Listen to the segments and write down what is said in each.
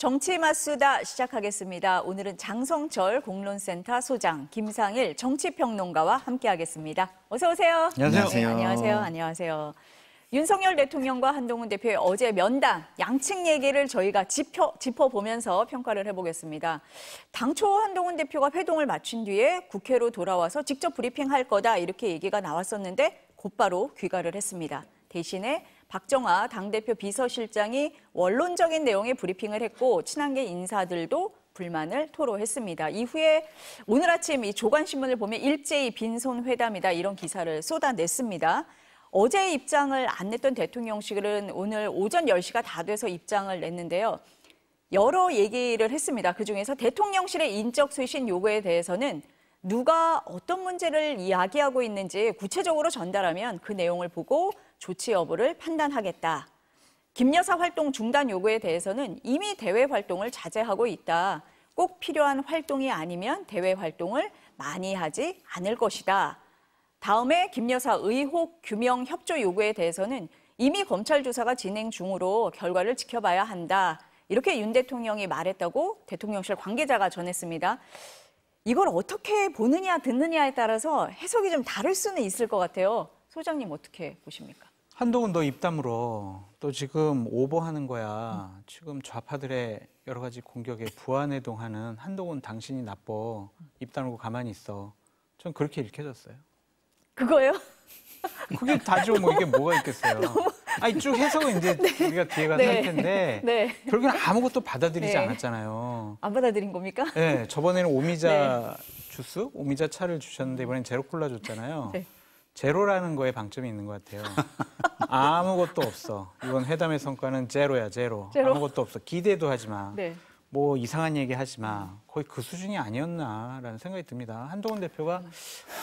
정치 맞수다 시작하겠습니다. 오늘은 장성철 공론센터 소장, 김상일 정치평론가와 함께하겠습니다. 어서 오세요. 안녕하세요. 안녕하세요. 안녕하세요. 윤석열 대통령과 한동훈 대표의 어제 면담, 양측 얘기를 저희가 짚어, 짚어보면서 평가를 해보겠습니다. 당초 한동훈 대표가 회동을 마친 뒤에 국회로 돌아와서 직접 브리핑할 거다 이렇게 얘기가 나왔었는데 곧바로 귀가를 했습니다. 대신에 박정아 당대표 비서실장이 원론적인 내용의 브리핑을 했고 친한계 인사들도 불만을 토로했습니다. 이후에 오늘 아침 이 조간신문을 보면 일제히 빈손회담이다 이런 기사를 쏟아냈습니다. 어제 입장을 안 냈던 대통령실은 오늘 오전 10시가 다 돼서 입장을 냈는데요. 여러 얘기를 했습니다. 그중에서 대통령실의 인적 쇄신 요구에 대해서는 누가 어떤 문제를 이야기하고 있는지 구체적으로 전달하면 그 내용을 보고 조치 여부를 판단하겠다. 김 여사 활동 중단 요구에 대해서는 이미 대외 활동을 자제하고 있다. 꼭 필요한 활동이 아니면 대외 활동을 많이 하지 않을 것이다. 다음에 김 여사 의혹 규명 협조 요구에 대해서는 이미 검찰 조사가 진행 중으로 결과를 지켜봐야 한다. 이렇게 윤 대통령이 말했다고 대통령실 관계자가 전했습니다. 이걸 어떻게 보느냐 듣느냐에 따라서 해석이 좀 다를 수는 있을 것 같아요. 소장님 어떻게 보십니까? 한동훈 너 입담으로 또 지금 오버하는 거야. 음. 지금 좌파들의 여러 가지 공격에 부안해동하는 한동훈 당신이 나빠. 입담으로 가만히 있어. 전 그렇게 읽혀졌어요. 그거요? 그게 다죠. 뭐 이게 뭐가 있겠어요. 아니 쭉 해석은 이제 네. 우리가 뒤에 가서 네. 할 텐데 네. 결국엔 아무것도 받아들이지 네. 않았잖아요. 안 받아들인 겁니까? 네. 저번에는 오미자 네. 주스, 오미자 차를 주셨는데 이번엔 제로콜라 줬잖아요. 네. 제로라는 거에 방점이 있는 것 같아요. 아무것도 없어. 이번 회담의 성과는 제로야, 제로. 제로. 아무것도 없어. 기대도 하지 마. 네. 뭐 이상한 얘기 하지 마. 거의 그 수준이 아니었나라는 생각이 듭니다. 한동훈 대표가 음.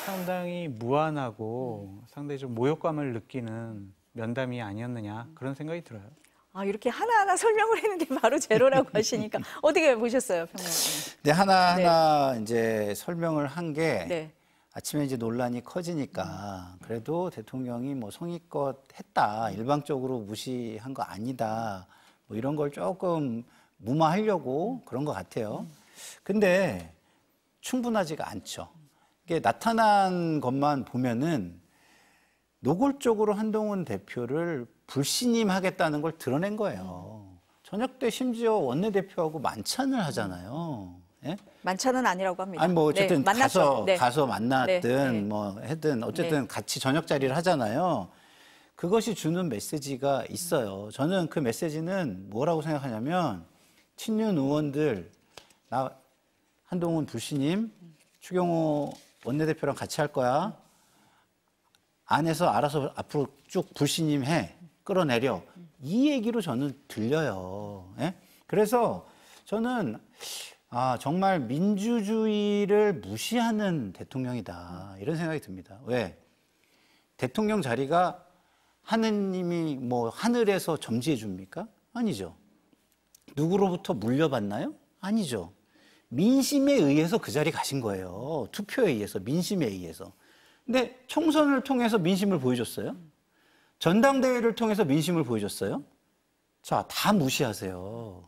상당히 무한하고 음. 상당히 좀 모욕감을 느끼는 면담이 아니었느냐 그런 생각이 들어요. 아, 이렇게 하나하나 설명을 했는데 바로 제로라고 하시니까 어떻게 보셨어요, 평론가님? 네, 하나하나 네. 이제 설명을 한게 네. 아침에 이제 논란이 커지니까 그래도 대통령이 뭐 성의껏 했다 일방적으로 무시한 거 아니다 뭐 이런 걸 조금 무마하려고 그런 것 같아요. 근데 충분하지가 않죠. 이게 나타난 것만 보면은 노골적으로 한동훈 대표를 불신임하겠다는 걸 드러낸 거예요. 저녁 음. 때 심지어 원내대표하고 만찬을 하잖아요. 예? 만찬은 아니라고 합니다. 아니 뭐 네, 어쨌든 네, 가서 네. 가서 만났든 네, 네. 뭐 했든 어쨌든 네. 같이 저녁 자리를 하잖아요. 그것이 주는 메시지가 있어요. 저는 그 메시지는 뭐라고 생각하냐면 친윤 의원들 나 한동훈 불신임 추경호 원내대표랑 같이 할 거야. 안에서 알아서 앞으로 쭉 불신임 해 끌어내려 이 얘기로 저는 들려요. 예? 그래서 저는 아, 정말 민주주의를 무시하는 대통령이다. 이런 생각이 듭니다. 왜? 대통령 자리가 하느님이 뭐 하늘에서 점지해 줍니까? 아니죠. 누구로부터 물려받나요? 아니죠. 민심에 의해서 그 자리 가신 거예요. 투표에 의해서, 민심에 의해서. 근데 총선을 통해서 민심을 보여줬어요. 전당대회를 통해서 민심을 보여줬어요. 자, 다 무시하세요.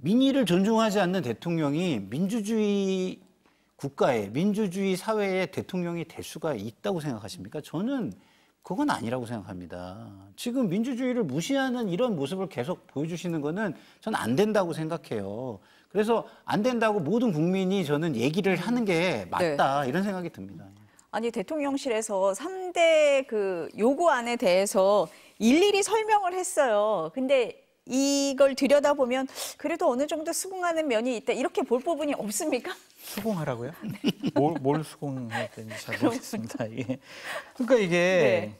민의를 존중하지 않는 대통령이 민주주의 국가에 민주주의 사회에 대통령이 될 수가 있다고 생각하십니까? 저는 그건 아니라고 생각합니다. 지금 민주주의를 무시하는 이런 모습을 계속 보여주시는 거는 전안 된다고 생각해요. 그래서 안 된다고 모든 국민이 저는 얘기를 하는 게 음. 네. 맞다 네. 이런 생각이 듭니다. 아니 대통령실에서 3대 그 요구안에 대해서 일일이 설명을 했어요. 근데 이걸 들여다보면 그래도 어느 정도 수긍하는 면이 있다. 이렇게 볼 부분이 없습니까? 수긍하라고요? 네. 뭘, 뭘수긍할때인지잘 모르겠습니다. 이게. 예. 그러니까 이게 네.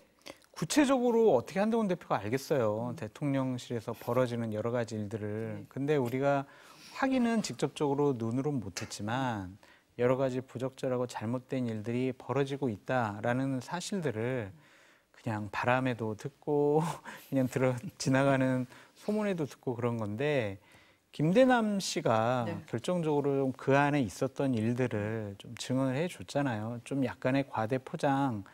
구체적으로 어떻게 한동훈 대표가 알겠어요. 대통령실에서 벌어지는 여러 가지 일들을. 네. 근데 우리가 확인은 직접적으로 눈으로는 못했지만 여러 가지 부적절하고 잘못된 일들이 벌어지고 있다라는 사실들을 그냥 바람에도 듣고 그냥 들어 지나가는 소문에도 듣고 그런 건데 김대남 씨가 네. 결정적으로 그 안에 있었던 일들을 좀 증언을 해줬잖아요. 좀 약간의 과대 포장,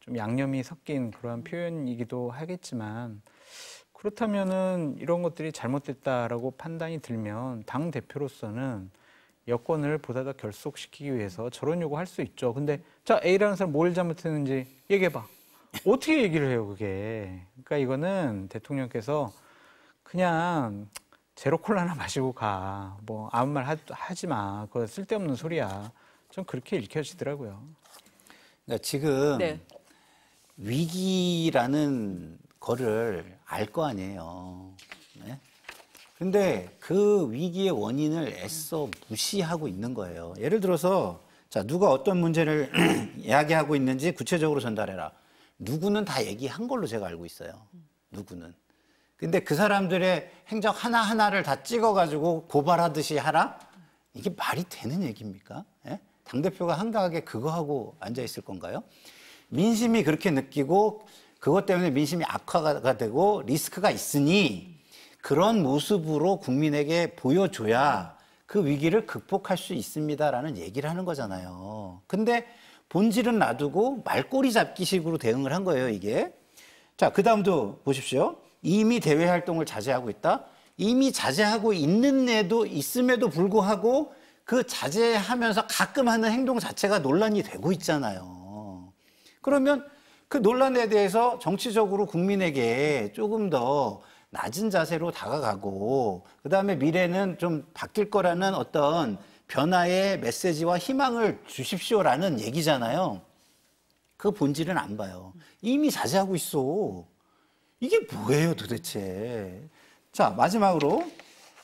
좀 양념이 섞인 그러한 표현이기도 하겠지만 그렇다면은 이런 것들이 잘못됐다라고 판단이 들면 당 대표로서는 여권을 보다 더 결속시키기 위해서 저런 요구 할수 있죠. 근데 자 A라는 사람 뭘 잘못했는지 얘기해봐. 어떻게 얘기를 해요 그게? 그러니까 이거는 대통령께서 그냥 제로 콜라나 마시고 가. 뭐 아무 말 하, 지 마. 그거 쓸데없는 소리야. 좀 그렇게 읽혀지더라고요. 그러니까 지금 네. 위기라는 거를 알 거 아니에요. 네? 근데 그 위기의 원인을 애써 무시하고 있는 거예요. 예를 들어서 자, 누가 어떤 문제를 이야기하고 있는지 구체적으로 전달해라. 누구는 다 얘기한 걸로 제가 알고 있어요. 누구는. 근데 그 사람들의 행적 하나하나를 다 찍어가지고 고발하듯이 하라? 이게 말이 되는 얘기입니까? 예? 당대표가 한가하게 그거 하고 앉아있을 건가요? 민심이 그렇게 느끼고 그것 때문에 민심이 악화가 되고 리스크가 있으니 그런 모습으로 국민에게 보여줘야 그 위기를 극복할 수 있습니다라는 얘기를 하는 거잖아요. 근데 본질은 놔두고 말꼬리 잡기식으로 대응을 한 거예요, 이게. 자, 그 다음도 보십시오. 이미 대외 활동을 자제하고 있다. 이미 자제하고 있는 데도 있음에도 불구하고 그 자제하면서 가끔 하는 행동 자체가 논란이 되고 있잖아요. 그러면 그 논란에 대해서 정치적으로 국민에게 조금 더 낮은 자세로 다가가고 그다음에 미래는 좀 바뀔 거라는 어떤 변화의 메시지와 희망을 주십시오라는 얘기잖아요. 그 본질은 안 봐요. 이미 자제하고 있어. 이게 뭐예요 도대체? 자, 마지막으로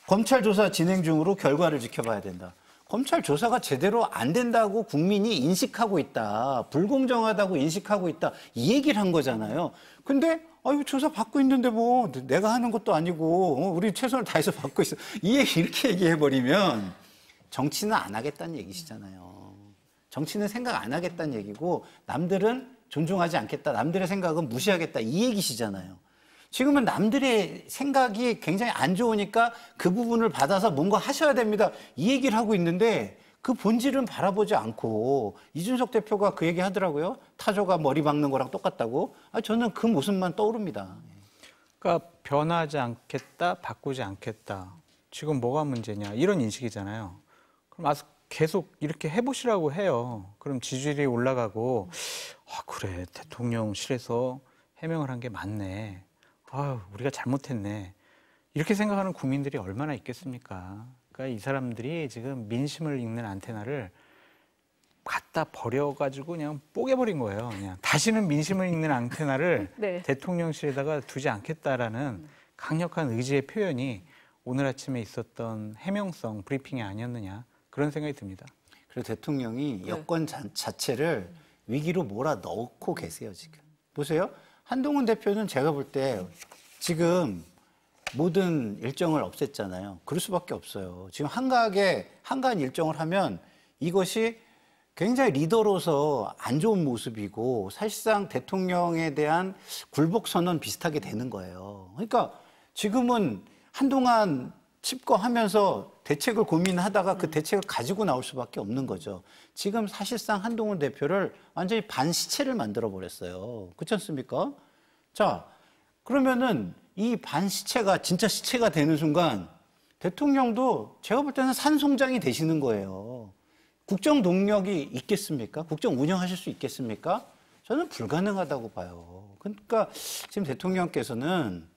검찰 조사 진행 중으로 결과를 지켜봐야 된다. 검찰 조사가 제대로 안 된다고 국민이 인식하고 있다. 불공정하다고 인식하고 있다. 이 얘기를 한 거잖아요. 근데 아유 조사 받고 있는데 뭐 내가 하는 것도 아니고 어, 우리 최선을 다해서 받고 있어. 이 얘기 이렇게 얘기해 버리면 정치는 안 하겠다는 얘기시잖아요. 정치는 생각 안 하겠다는 얘기고 남들은 존중하지 않겠다. 남들의 생각은 무시하겠다. 이 얘기시잖아요. 지금은 남들의 생각이 굉장히 안 좋으니까 그 부분을 받아서 뭔가 하셔야 됩니다. 이 얘기를 하고 있는데 그 본질은 바라보지 않고 이준석 대표가 그 얘기 하더라고요. 타조가 머리 박는 거랑 똑같다고. 아, 저는 그 모습만 떠오릅니다. 그러니까 변하지 않겠다, 바꾸지 않겠다. 지금 뭐가 문제냐 이런 인식이잖아요. 그럼 아 계속 이렇게 해보시라고 해요. 그럼 지지율이 올라가고 아 그래 대통령실에서 해명을 한 게 맞네. 아 우리가 잘못했네. 이렇게 생각하는 국민들이 얼마나 있겠습니까? 그러니까 이 사람들이 지금 민심을 읽는 안테나를 갖다 버려가지고 그냥 뽀개버린 거예요. 그냥 다시는 민심을 읽는 안테나를 네. 대통령실에다가 두지 않겠다라는 강력한 의지의 표현이 오늘 아침에 있었던 해명성 브리핑이 아니었느냐 그런 생각이 듭니다. 그리고 대통령이 네. 여권 자, 체를 위기로 몰아 넣고 계세요 지금. 보세요. 한동훈 대표는 제가 볼 때 지금 모든 일정을 없앴잖아요. 그럴 수밖에 없어요. 지금 한가하게 한가한 일정을 하면 이것이 굉장히 리더로서 안 좋은 모습이고 사실상 대통령에 대한 굴복 선언 비슷하게 되는 거예요. 그러니까 지금은 한동안 칩고하면서 대책을 고민하다가 그 음. 대책을 가지고 나올 수밖에 없는 거죠. 지금 사실상 한동훈 대표를 완전히 반시체를 만들어 버렸어요. 그렇지 않습니까? 자, 그러면은 이 반시체가 진짜 시체가 되는 순간 대통령도 제가 볼 때는 산송장이 되시는 거예요. 국정 동력이 있겠습니까? 국정 운영하실 수 있겠습니까? 저는 불가능하다고 봐요. 그러니까 지금 대통령께서는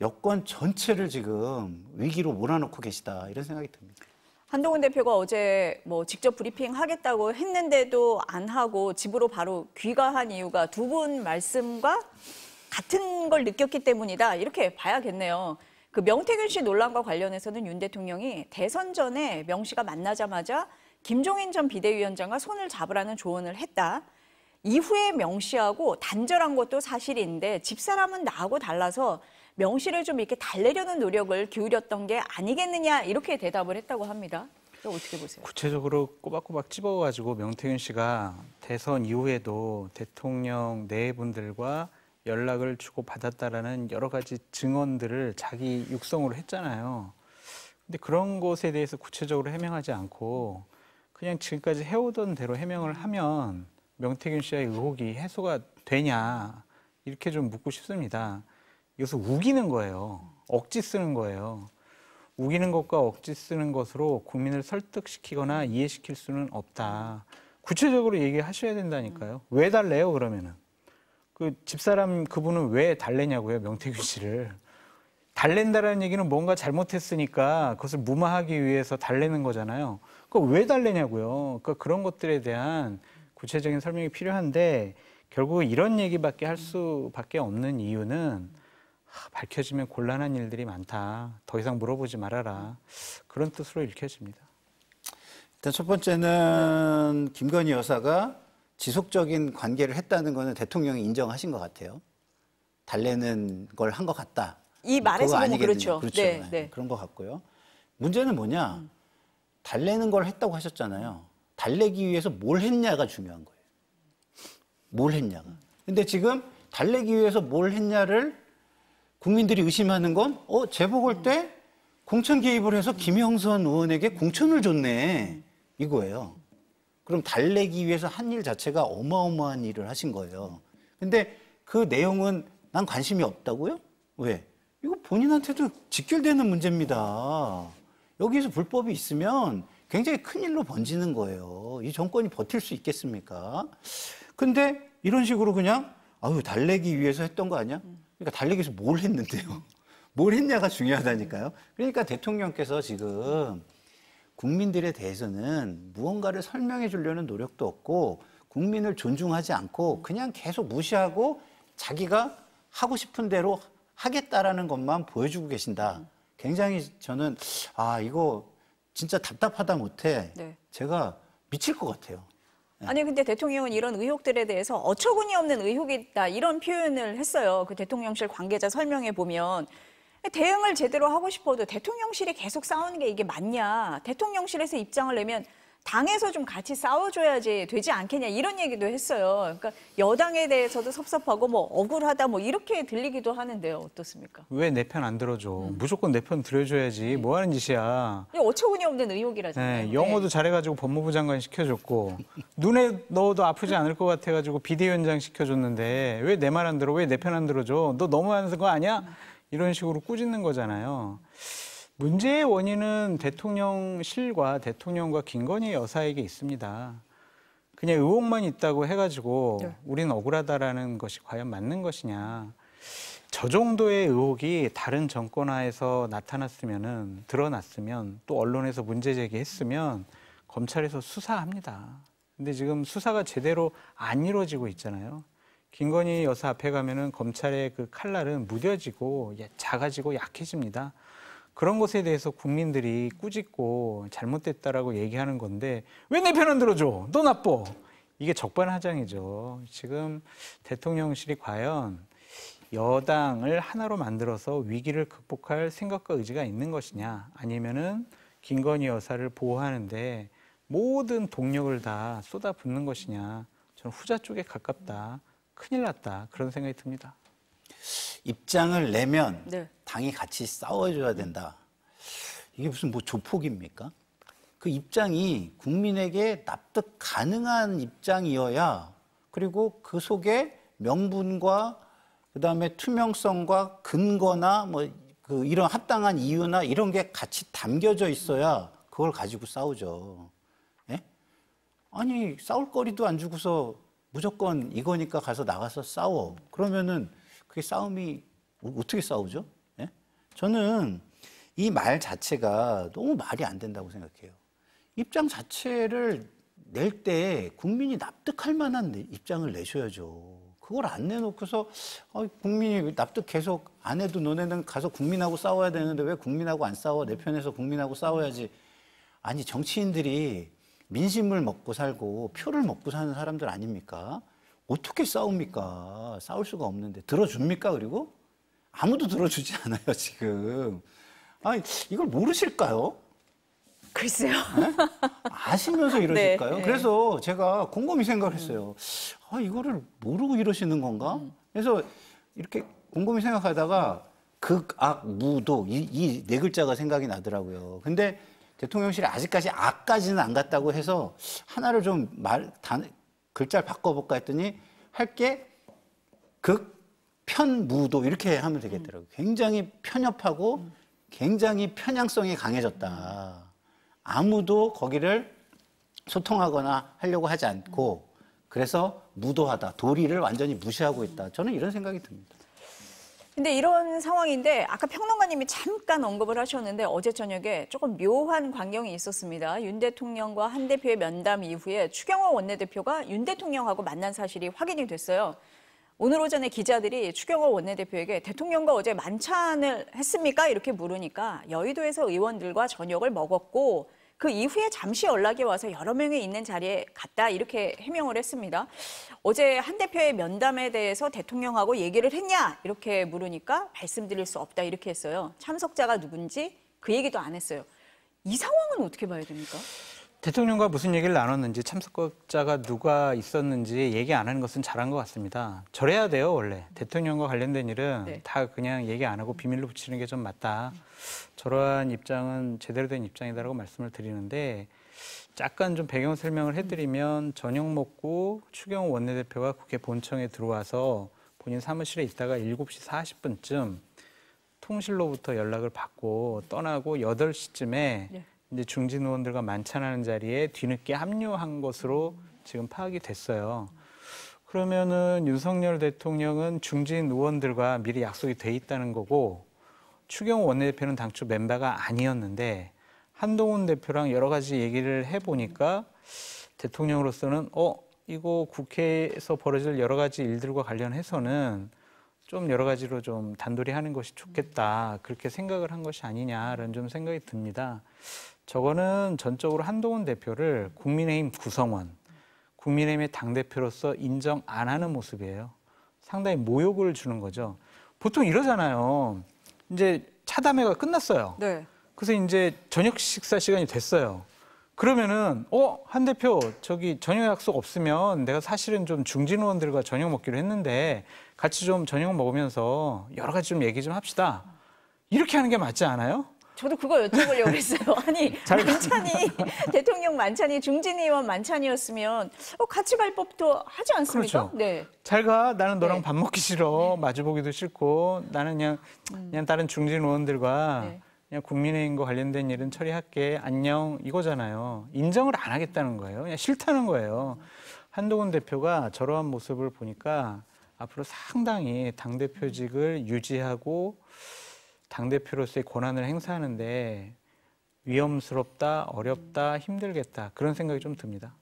여권 전체를 지금 위기로 몰아넣고 계시다 이런 생각이 듭니다. 한동훈 대표가 어제 뭐 직접 브리핑 하겠다고 했는데도 안 하고 집으로 바로 귀가한 이유가 두 분 말씀과 같은 걸 느꼈기 때문이다 이렇게 봐야겠네요. 그 명태균 씨 논란과 관련해서는 윤 대통령이 대선 전에 명 씨가 만나자마자 김종인 전 비대위원장과 손을 잡으라는 조언을 했다. 이후에 명 씨하고 단절한 것도 사실인데 집사람은 나하고 달라서 명시를 좀 이렇게 달래려는 노력을 기울였던 게 아니겠느냐 이렇게 대답을 했다고 합니다. 어떻게 보세요? 구체적으로 꼬박꼬박 집어가지고 명태균 씨가 대선 이후에도 대통령 내분들과 연락을 주고 받았다라는 여러 가지 증언들을 자기 육성으로 했잖아요. 근데 그런 것에 대해서 구체적으로 해명하지 않고 그냥 지금까지 해오던 대로 해명을 하면 명태균 씨의 의혹이 해소가 되냐 이렇게 좀 묻고 싶습니다. 이것을 우기는 거예요. 억지 쓰는 거예요. 우기는 것과 억지 쓰는 것으로 국민을 설득시키거나 이해시킬 수는 없다. 구체적으로 얘기하셔야 된다니까요. 왜 달래요, 그러면은? 그 집사람 그분은 왜 달래냐고요, 명태규 씨를. 달랜다라는 얘기는 뭔가 잘못했으니까 그것을 무마하기 위해서 달래는 거잖아요. 그 왜 달래냐고요. 그러니까 그런 것들에 대한 구체적인 설명이 필요한데 결국 이런 얘기밖에 할 수밖에 없는 이유는 밝혀지면 곤란한 일들이 많다. 더 이상 물어보지 말아라. 그런 뜻으로 읽혀집니다. 일단 첫 번째는 김건희 여사가 지속적인 관계를 했다는 것은 대통령이 인정하신 것 같아요. 달래는 걸 한 것 같다. 이 말에서 보 그렇죠. 그렇죠. 네, 네, 네. 그런 것 같고요. 문제는 뭐냐? 달래는 걸 했다고 하셨잖아요. 달래기 위해서 뭘 했냐가 중요한 거예요. 뭘 했냐가. 근데 지금 달래기 위해서 뭘 했냐를 국민들이 의심하는 건 어, 재보궐 때 공천 개입을 해서 김영선 의원에게 공천을 줬네 이거예요. 그럼 달래기 위해서 한 일 자체가 어마어마한 일을 하신 거예요. 근데 그 내용은 난 관심이 없다고요? 왜? 이거 본인한테도 직결되는 문제입니다. 여기에서 불법이 있으면 굉장히 큰 일로 번지는 거예요. 이 정권이 버틸 수 있겠습니까? 근데 이런 식으로 그냥 아유 달래기 위해서 했던 거 아니야? 그러니까 달리기 에서뭘 했는데요. 뭘 했냐가 중요하다니까요. 그러니까 대통령께서 지금 국민들에 대해서는 무언가를 설명해 주려는 노력도 없고 국민을 존중하지 않고 그냥 계속 무시하고 자기가 하고 싶은 대로 하겠다라는 것만 보여주고 계신다. 굉장히 저는 아 이거 진짜 답답하다 못해 네. 제가 미칠 것 같아요. 네. 아니 근데 대통령은 이런 의혹들에 대해서 어처구니 없는 의혹이다 이런 표현을 했어요. 그 대통령실 관계자 설명에 보면 대응을 제대로 하고 싶어도 대통령실이 계속 싸우는 게 이게 맞냐? 대통령실에서 입장을 내면 당에서 좀 같이 싸워줘야지 되지 않겠냐 이런 얘기도 했어요. 그러니까 여당에 대해서도 섭섭하고 뭐 억울하다 뭐 이렇게 들리기도 하는데요. 어떻습니까? 왜 내 편 안 들어줘? 음. 무조건 내 편 들어줘야지. 네. 뭐 하는 짓이야? 어처구니 없는 의혹이라잖아요. 네, 네. 영어도 네. 잘해가지고 법무부 장관 시켜줬고 눈에 넣어도 아프지 않을 것 같아가지고 비대위원장 시켜줬는데 왜 내 말 안 들어? 왜 내 편 안 들어줘? 너 너무하는 거 아니야? 이런 식으로 꾸짖는 거잖아요. 문제의 원인은 대통령실과 대통령과 김건희 여사에게 있습니다. 그냥 의혹만 있다고 해가지고 네. 우린 억울하다라는 것이 과연 맞는 것이냐. 저 정도의 의혹이 다른 정권하에서 나타났으면은 드러났으면 또 언론에서 문제 제기했으면 검찰에서 수사합니다. 근데 지금 수사가 제대로 안 이루어지고 있잖아요. 김건희 여사 앞에 가면은 검찰의 그 칼날은 무뎌지고 작아지고 약해집니다. 그런 것에 대해서 국민들이 꾸짖고 잘못됐다라고 얘기하는 건데 왜 내 편은 들어줘? 너 나빠. 이게 적반하장이죠. 지금 대통령실이 과연 여당을 하나로 만들어서 위기를 극복할 생각과 의지가 있는 것이냐 아니면은 김건희 여사를 보호하는데 모든 동력을 다 쏟아붓는 것이냐 저는 후자 쪽에 가깝다 큰일 났다 그런 생각이 듭니다. 입장을 내면 네. 당이 같이 싸워줘야 된다. 이게 무슨 뭐 조폭입니까? 그 입장이 국민에게 납득 가능한 입장이어야 그리고 그 속에 명분과 그다음에 투명성과 근거나 뭐그 이런 합당한 이유나 이런 게 같이 담겨져 있어야 그걸 가지고 싸우죠. 예? 아니 싸울 거리도 안 주고서 무조건 이거니까 가서 나가서 싸워. 그러면은 그게 싸움이 어, 어떻게 싸우죠? 예? 저는 이 말 자체가 너무 말이 안 된다고 생각해요. 입장 자체를 낼 때 국민이 납득할 만한 입장을 내셔야죠. 그걸 안 내놓고서 어, 국민이 납득 계속 안 해도 너네는 가서 국민하고 싸워야 되는데 왜 국민하고 안 싸워? 내 편에서 국민하고 싸워야지. 아니 정치인들이 민심을 먹고 살고 표를 먹고 사는 사람들 아닙니까? 어떻게 싸웁니까? 싸울 수가 없는데 들어줍니까? 그리고 아무도 들어주지 않아요 지금. 아니 이걸 모르실까요? 글쎄요. 네? 아시면서 네, 이러실까요? 네. 그래서 제가 곰곰이 생각했어요. 아 이거를 모르고 이러시는 건가? 음. 그래서 이렇게 곰곰이 생각하다가 극악 무도 이 네 글자가 생각이 나더라고요. 근데 대통령실이 아직까지 악까지는 안 갔다고 해서 하나를 좀말단 글자를 바꿔볼까 했더니 할 게 극편무도 이렇게 하면 되겠더라고요. 음. 굉장히 편협하고 음. 굉장히 편향성이 강해졌다. 아무도 거기를 소통하거나 하려고 하지 않고 음. 그래서 무도하다, 도리를 완전히 무시하고 있다. 저는 이런 생각이 듭니다. 근데 이런 상황인데 아까 평론가님이 잠깐 언급을 하셨는데 어제 저녁에 조금 묘한 광경이 있었습니다. 윤 대통령과 한 대표의 면담 이후에 추경호 원내대표가 윤 대통령하고 만난 사실이 확인이 됐어요. 오늘 오전에 기자들이 추경호 원내대표에게 대통령과 어제 만찬을 했습니까? 이렇게 물으니까 여의도에서 의원들과 저녁을 먹었고 그 이후에 잠시 연락이 와서 여러 명이 있는 자리에 갔다 이렇게 해명을 했습니다. 어제 한 대표의 면담에 대해서 대통령하고 얘기를 했냐 이렇게 물으니까 말씀드릴 수 없다 이렇게 했어요. 참석자가 누군지 그 얘기도 안 했어요. 이 상황은 어떻게 봐야 됩니까? 대통령과 무슨 얘기를 나눴는지 참석자가 누가 있었는지 얘기 안 하는 것은 잘한 것 같습니다. 절해야 돼요 원래 대통령과 관련된 일은 네. 다 그냥 얘기 안 하고 비밀로 붙이는 게 좀 맞다. 저러한 입장은 제대로 된 입장이다라고 말씀을 드리는데 약간 좀 배경 설명을 해드리면 전역 먹고 추경 원내대표가 국회 본청에 들어와서 본인 사무실에 있다가 7시 40분쯤 통실로부터 연락을 받고 떠나고 8시쯤에 이제 중진 의원들과 만찬하는 자리에 뒤늦게 합류한 것으로 지금 파악이 됐어요. 그러면은 윤석열 대통령은 중진 의원들과 미리 약속이 돼 있다는 거고 추경 원내대표는 당초 멤버가 아니었는데 한동훈 대표랑 여러 가지 얘기를 해보니까 대통령으로서는 어 이거 국회에서 벌어질 여러 가지 일들과 관련해서는 좀 여러 가지로 좀단둘이 하는 것이 좋겠다 그렇게 생각을 한 것이 아니냐라는 좀 생각이 듭니다. 저거는 전적으로 한동훈 대표를 국민의힘 구성원, 국민의힘의 당 대표로서 인정 안 하는 모습이에요. 상당히 모욕을 주는 거죠. 보통 이러잖아요. 이제 차담회가 끝났어요. 네. 그래서 이제 저녁 식사 시간이 됐어요. 그러면은 어한 대표 저기 저녁 약속 없으면 내가 사실은 좀 중진 의원들과 저녁 먹기로 했는데 같이 좀 저녁 먹으면서 여러 가지 좀 얘기 좀 합시다. 이렇게 하는 게 맞지 않아요? 저도 그걸 여쭤보려고 했어요. 아니 잘... 만찬이 대통령 만찬이 중진 의원 만찬이었으면 어, 같이 갈 법도 하지 않습니까? 그렇죠. 네. 잘 가. 나는 너랑 네. 밥 먹기 싫어. 네. 마주보기도 싫고 나는 그냥 음. 그냥 다른 중진 의원들과 네. 그냥 국민의힘과 관련된 일은 처리할게. 안녕 이거잖아요. 인정을 안 하겠다는 거예요. 그냥 싫다는 거예요. 음. 한동훈 대표가 저러한 모습을 보니까 앞으로 상당히 당 대표직을 유지하고. 당대표로서의 권한을 행사하는데 위험스럽다, 어렵다, 힘들겠다 그런 생각이 좀 듭니다.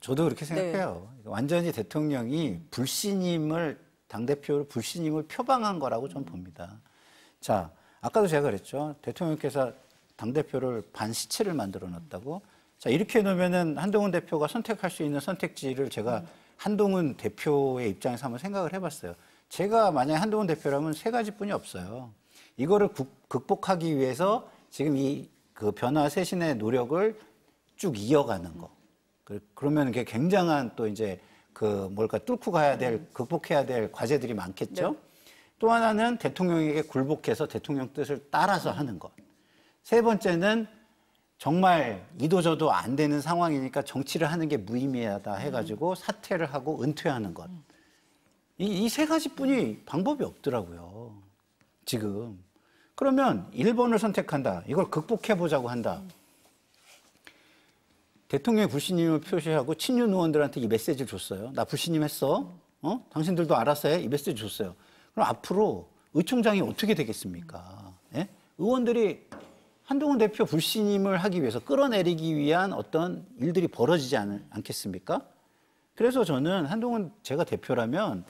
저도 그렇게 네. 생각해요. 네. 완전히 대통령이 불신임을 당대표로 불신임을 표방한 거라고 좀 봅니다. 자, 아까도 제가 그랬죠. 대통령께서 당대표를 반시체를 만들어 놨다고. 자, 이렇게 놓으면은 한동훈 대표가 선택할 수 있는 선택지를 제가 음. 한동훈 대표의 입장에서 한번 생각을 해봤어요. 제가 만약에 한동훈 대표라면 세 가지뿐이 없어요. 이거를 극복하기 위해서 지금 이 그 변화 쇄신의 노력을 쭉 이어가는 거. 그, 그러면 이게 굉장한 또 이제 그 뭘까 뚫고 가야 될 음. 극복해야 될 과제들이 많겠죠. 네. 또 하나는 대통령에게 굴복해서 대통령 뜻을 따라서 하는 것. 세 번째는 정말 이도저도 안 되는 상황이니까 정치를 하는 게 무의미하다 해가지고 음. 사퇴를 하고 은퇴하는 것. 음. 이세 가지뿐이 방법이 없더라고요. 지금. 그러면 일본을 선택한다. 이걸 극복해 보자고 한다. 음. 대통령의 불신임을 표시하고 친윤 의원들한테 이 메시지를 줬어요. 나 불신임했어. 어? 당신들도 알아서 해. 이 메시지 줬어요. 그럼 앞으로 의총장이 어떻게 되겠습니까? 예? 의원들이 한동훈 대표 불신임을 하기 위해서 끌어내리기 위한 어떤 일들이 벌어지지 않, 않겠습니까? 그래서 저는 한동훈 제가 대표라면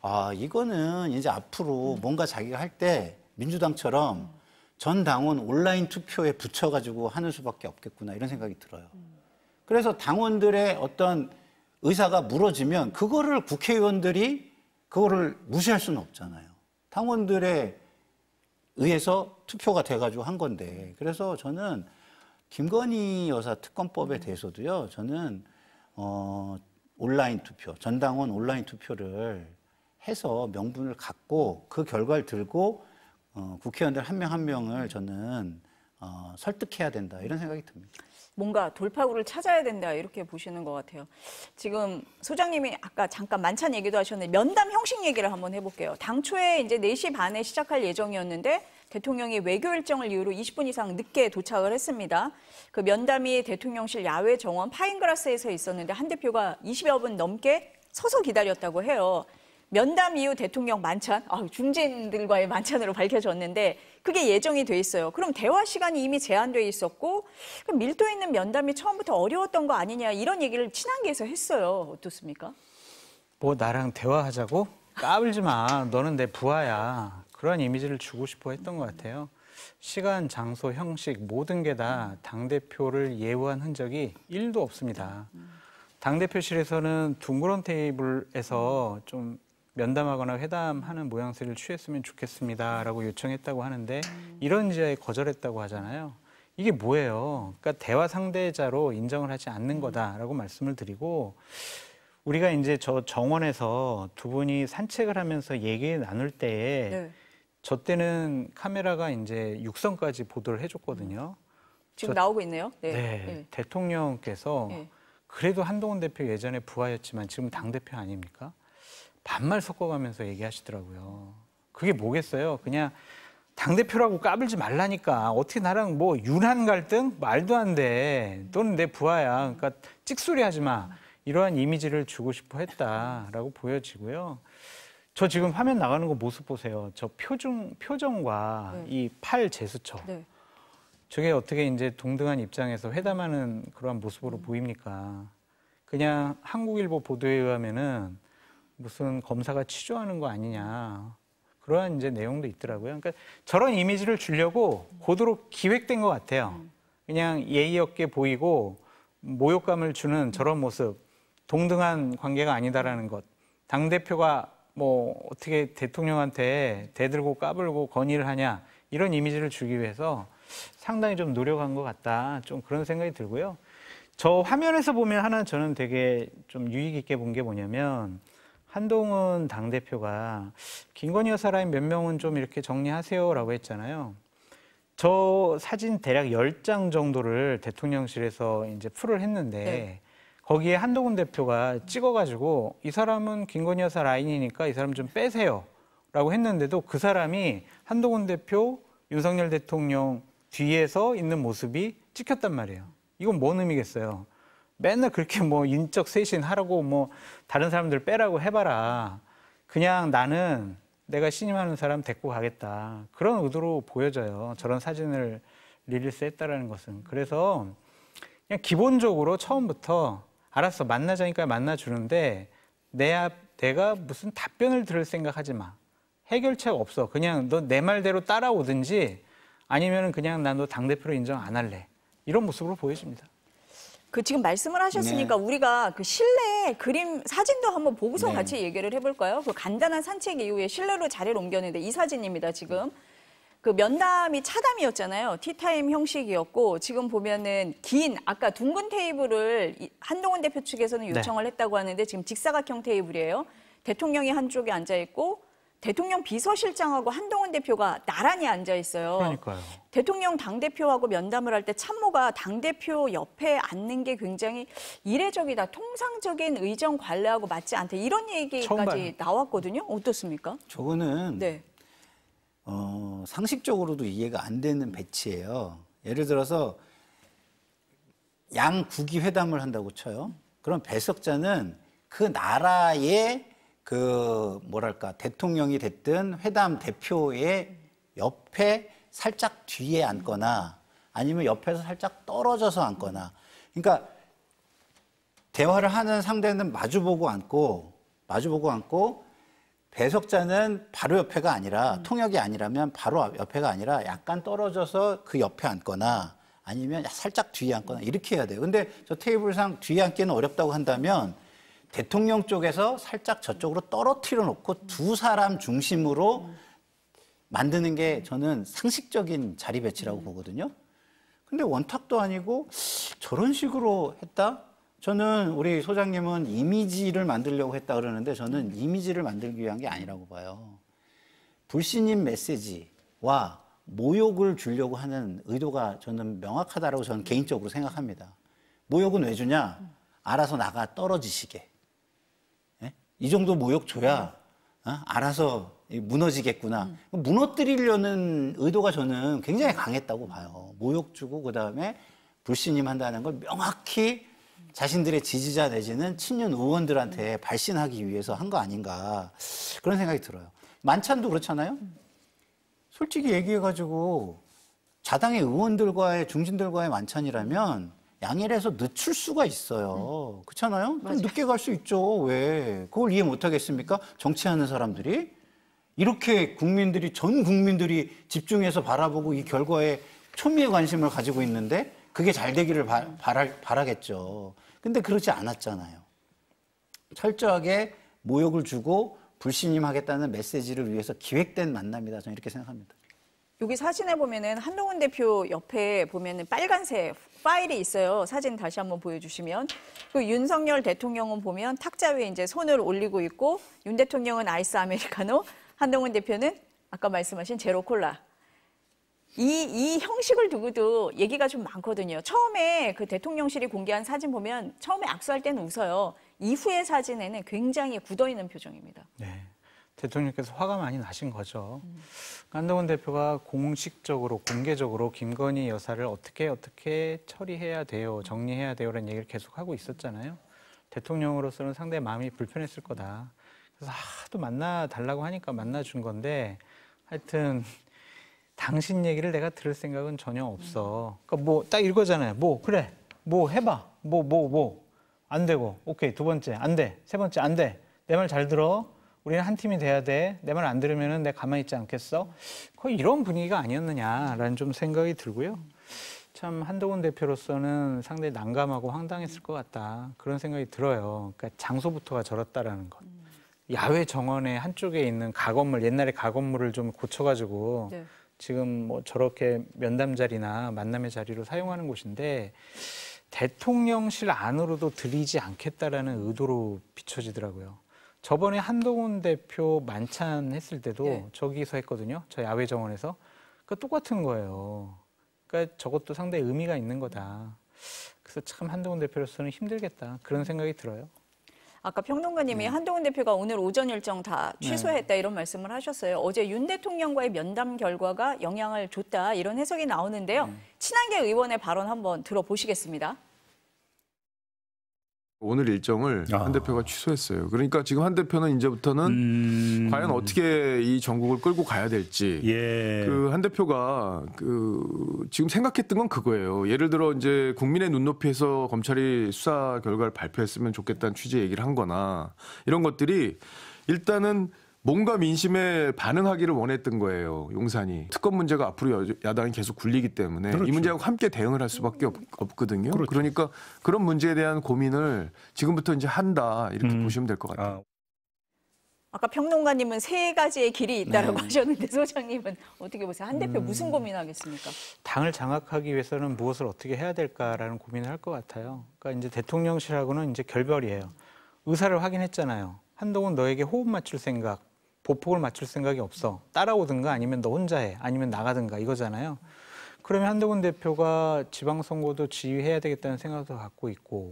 아 이거는 이제 앞으로 뭔가 자기가 할때 민주당처럼 전 당원 온라인 투표에 붙여가지고 하는 수밖에 없겠구나 이런 생각이 들어요. 그래서 당원들의 어떤 의사가 무너지면 그거를 국회의원들이 그거를 무시할 수는 없잖아요. 당원들의 의해서 투표가 돼가지고 한 건데 그래서 저는 김건희 여사 특검법에 대해서도요 저는 어, 온라인 투표 전당원 온라인 투표를 해서 명분을 갖고 그 결과를 들고 어, 국회의원들 한 명 한 명을 저는 어, 설득해야 된다 이런 생각이 듭니다. 뭔가 돌파구를 찾아야 된다 이렇게 보시는 것 같아요. 지금 소장님이 아까 잠깐 만찬 얘기도 하셨는데 면담 형식 얘기를 한번 해볼게요. 당초에 이제 4시 반에 시작할 예정이었는데 대통령이 외교 일정을 이유로 20분 이상 늦게 도착을 했습니다. 그 면담이 대통령실 야외 정원 파인그라스에서 있었는데 한 대표가 20여 분 넘게 서서 기다렸다고 해요. 면담 이후 대통령 만찬, 아, 중진들과의 만찬으로 밝혀졌는데 그게 예정이 돼 있어요. 그럼 대화 시간이 이미 제한돼 있었고 밀도 있는 면담이 처음부터 어려웠던 거 아니냐 이런 얘기를 친한계에서 했어요. 어떻습니까? 뭐 나랑 대화하자고? 까불지 마. 너는 내 부하야. 그런 이미지를 주고 싶어 했던 것 같아요. 시간, 장소, 형식 모든 게 다 당대표를 예우한 흔적이 1도 없습니다. 당대표실에서는 둥그런 테이블에서 좀 면담하거나 회담하는 모양새를 취했으면 좋겠습니다라고 요청했다고 하는데 이런 지하에 거절했다고 하잖아요. 이게 뭐예요? 그러니까 대화 상대자로 인정을 하지 않는 거다라고 말씀을 드리고 우리가 이제 저 정원에서 두 분이 산책을 하면서 얘기 나눌 때에 네. 저 때는 카메라가 이제 육성까지 보도를 해줬거든요. 지금 저, 나오고 있네요. 네. 네, 네. 대통령께서 네. 그래도 한동훈 대표 예전에 부하였지만 지금 당 대표 아닙니까? 반말 섞어가면서 얘기하시더라고요. 그게 뭐겠어요? 그냥 당대표라고 까불지 말라니까 어떻게 나랑 뭐 유난 갈등? 말도 안 돼. 또는 내 부하야. 그러니까 찍소리 하지 마. 이러한 이미지를 주고 싶어 했다라고 보여지고요. 저 지금 화면 나가는 거 모습 보세요. 저 표정, 표정과 네. 이팔 제스처. 네. 저게 어떻게 이제 동등한 입장에서 회담하는 그러한 모습으로 음. 보입니까? 그냥 한국일보 보도에 의하면은 무슨 검사가 취조하는 거 아니냐. 그러한 이제 내용도 있더라고요. 그러니까 저런 이미지를 주려고 고도로 기획된 것 같아요. 음. 그냥 예의 없게 보이고 모욕감을 주는 저런 모습, 동등한 관계가 아니다라는 것. 당 대표가 뭐 어떻게 대통령한테 대들고 까불고 건의를 하냐 이런 이미지를 주기 위해서 상당히 좀 노력한 것 같다. 좀 그런 생각이 들고요. 저 화면에서 보면 하나 저는 되게 좀 유익 있게 본 게 뭐냐면 한동훈 당대표가 김건희 여사라인 몇 명은 좀 이렇게 정리하세요라고 했잖아요. 저 사진 대략 1 0장 정도를 대통령실에서 이제 풀을 했는데 네. 거기에 한동훈 대표가 찍어가지고 이 사람은 김건희 여사 라인이니까 이 사람 좀 빼세요. 라고 했는데도 그 사람이 한동훈 대표, 윤석열 대통령 뒤에서 있는 모습이 찍혔단 말이에요. 이건 뭔 의미겠어요? 맨날 그렇게 뭐 인적 쇄신 하라고 뭐 다른 사람들 빼라고 해봐라. 그냥 나는 내가 신임하는 사람 데리고 가겠다. 그런 의도로 보여져요. 저런 사진을 릴리스 했다라는 것은. 그래서 그냥 기본적으로 처음부터 알았어. 만나자니까 만나주는데 내 앞, 내가 무슨 답변을 들을 생각하지 마. 해결책 없어. 그냥 너 내 말대로 따라오든지 아니면 그냥 나도 당대표로 인정 안 할래. 이런 모습으로 보여집니다. 그 지금 말씀을 하셨으니까 네. 우리가 그 실내 그림 사진도 한번 보고서 네. 같이 얘기를 해볼까요? 그 간단한 산책 이후에 실내로 자리를 옮겼는데 이 사진입니다 지금. 그 면담이 차담이었잖아요. 티타임 형식이었고 지금 보면은 긴 아까 둥근 테이블을 한동훈 대표 측에서는 네. 요청을 네. 했다고 하는데 지금 직사각형 테이블이에요. 대통령이 한쪽에 앉아 있고 대통령 비서실장하고 한동훈 대표가 나란히 앉아 있어요. 그러니까요. 대통령 당대표하고 면담을 할 때 참모가 당대표 옆에 앉는 게 굉장히 이례적이다. 통상적인 의정 관례하고 맞지 않다. 이런 얘기까지 나왔거든요. 어떻습니까? 저거는 네. 어, 상식적으로도 이해가 안 되는 배치예요. 예를 들어서 양 국이 회담을 한다고 쳐요. 그럼 배석자는 그 나라의 그 뭐랄까 대통령이 됐든 회담 대표의 옆에 살짝 뒤에 앉거나 아니면 옆에서 살짝 떨어져서 앉거나 그러니까 대화를 하는 상대는 마주보고 앉고 마주보고 앉고 배석자는 바로 옆에가 아니라 음. 통역이 아니라면 바로 옆에가 아니라 약간 떨어져서 그 옆에 앉거나 아니면 살짝 뒤에 앉거나 이렇게 해야 돼요. 근데 저 테이블상 뒤에 앉기는 어렵다고 한다면 대통령 쪽에서 살짝 저쪽으로 떨어뜨려 놓고 두 사람 중심으로 만드는 게 저는 상식적인 자리 배치라고 음. 보거든요. 근데 원탁도 아니고 저런 식으로 했다? 저는 우리 소장님은 이미지를 만들려고 했다 그러는데 저는 음. 이미지를 만들기 위한 게 아니라고 봐요. 불신임 메시지와 모욕을 주려고 하는 의도가 저는 명확하다라고 저는 개인적으로 생각합니다. 모욕은 왜 주냐? 음. 알아서 나가 떨어지시게. 이 정도 모욕 줘야 어? 알아서 무너지겠구나. 음. 무너뜨리려는 의도가 저는 굉장히 강했다고 봐요. 모욕 주고 그다음에 불신임한다는 걸 명확히 자신들의 지지자 내지는 친윤 의원들한테 음. 발신하기 위해서 한 거 아닌가 그런 생각이 들어요. 만찬도 그렇잖아요. 솔직히 얘기해가지고 자당의 의원들과의 중진들과의 만찬이라면 양해를 해서 늦출 수가 있어요. 음. 그렇잖아요? 그럼 늦게 갈 수 있죠. 왜? 그걸 이해 못 하겠습니까? 정치하는 사람들이 이렇게 국민들이 전 국민들이 집중해서 바라보고 이 결과에 초미의 관심을 가지고 있는데 그게 잘 되기를 바, 바라, 바라겠죠. 근데 그러지 않았잖아요. 철저하게 모욕을 주고 불신임하겠다는 메시지를 위해서 기획된 만남이다. 저는 이렇게 생각합니다. 여기 사진에 보면은 한동훈 대표 옆에 보면은 빨간색 파일이 있어요. 사진 다시 한번 보여주시면. 그 윤석열 대통령은 보면 탁자 위에 이제 손을 올리고 있고 윤 대통령은 아이스 아메리카노, 한동훈 대표는 아까 말씀하신 제로 콜라. 이, 이 형식을 두고도 얘기가 좀 많거든요. 처음에 그 대통령실이 공개한 사진 보면 처음에 악수할 때는 웃어요. 이후의 사진에는 굉장히 굳어있는 표정입니다. 네. 대통령께서 화가 많이 나신 거죠. 음. 동훈 대표가 공식적으로 공개적으로 김건희 여사를 어떻게 어떻게 처리해야 돼요, 정리해야 돼요라는 얘기를 계속 하고 있었잖아요. 대통령으로서는 상당히 마음이 불편했을 거다. 그래서 하도 아, 만나 달라고 하니까 만나 준 건데 하여튼 당신 얘기를 내가 들을 생각은 전혀 없어. 그러니까 뭐딱 이거잖아요. 뭐 그래, 뭐 해봐, 뭐 뭐뭐안 되고 오케이 두 번째 안 돼, 세 번째 안 돼. 내 말 잘 들어. 우리는 한 팀이 돼야 돼. 내 말 안 들으면 내 가만히 있지 않겠어. 거의 이런 분위기가 아니었느냐라는 좀 생각이 들고요. 참 한동훈 대표로서는 상당히 난감하고 황당했을 것 같다. 그런 생각이 들어요. 그러니까 장소부터가 저렇다라는 것. 야외 정원의 한쪽에 있는 가건물, 옛날에 가건물을 좀 고쳐가지고 네. 지금 뭐 저렇게 면담 자리나 만남의 자리로 사용하는 곳인데 대통령실 안으로도 들이지 않겠다라는 의도로 비춰지더라고요. 저번에 한동훈 대표 만찬 했을 때도 네. 저기서 했거든요. 저 야외 정원에서. 그러니까 똑같은 거예요. 그러니까 저것도 상당히 의미가 있는 거다. 그래서 참 한동훈 대표로서는 힘들겠다. 그런 생각이 들어요. 아까 평론가님이 네. 한동훈 대표가 오늘 오전 일정 다 네. 취소했다 네. 이런 말씀을 하셨어요. 어제 윤 대통령과의 면담 결과가 영향을 줬다 이런 해석이 나오는데요. 네. 친한계 의원의 발언 한번 들어보시겠습니다. 오늘 일정을 아. 한 대표가 취소했어요. 그러니까 지금 한 대표는 이제부터는 음... 과연 어떻게 이 전국을 끌고 가야 될지 예. 그한 대표가 그 지금 생각했던 건 그거예요. 예를 들어 이제 국민의 눈높이에서 검찰이 수사 결과를 발표했으면 좋겠다는 취지의 얘기를 한 거나 이런 것들이 일단은 뭔가 민심에 반응하기를 원했던 거예요. 용산이 특검 문제가 앞으로 야당이 계속 굴리기 때문에 그렇죠. 이 문제하고 함께 대응을 할 수밖에 없, 거든요 그렇죠. 그러니까 그런 문제에 대한 고민을 지금부터 이제 한다 이렇게 음. 보시면 될 것 같아요. 아. 까 평론가님은 세 가지의 길이 있다라고 네. 하셨는데 소장님은 어떻게 보세요? 한 대표 음. 무슨 고민하겠습니까? 당을 장악하기 위해서는 무엇을 어떻게 해야 될까라는 고민을 할 것 같아요. 그러니까 이제 대통령실하고는 이제 결별이에요. 의사를 확인했잖아요. 한동훈 너에게 호흡 맞출 생각 보폭을 맞출 생각이 없어. 따라오든가 아니면 너 혼자 해. 아니면 나가든가 이거잖아요. 그러면 한동훈 대표가 지방선거도 지휘해야 되겠다는 생각도 갖고 있고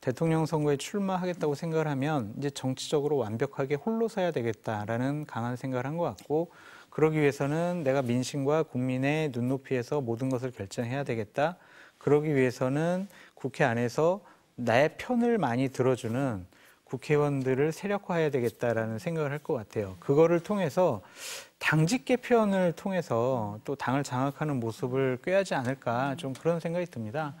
대통령 선거에 출마하겠다고 생각을 하면 이제 정치적으로 완벽하게 홀로 서야 되겠다라는 강한 생각을 한 것 같고 그러기 위해서는 내가 민심과 국민의 눈높이에서 모든 것을 결정해야 되겠다. 그러기 위해서는 국회 안에서 나의 편을 많이 들어주는 국회의원들을 세력화해야 되겠다라는 생각을 할 것 같아요. 그거를 통해서 당직 개편을 통해서 또 당을 장악하는 모습을 꾀하지 않을까 좀 그런 생각이 듭니다.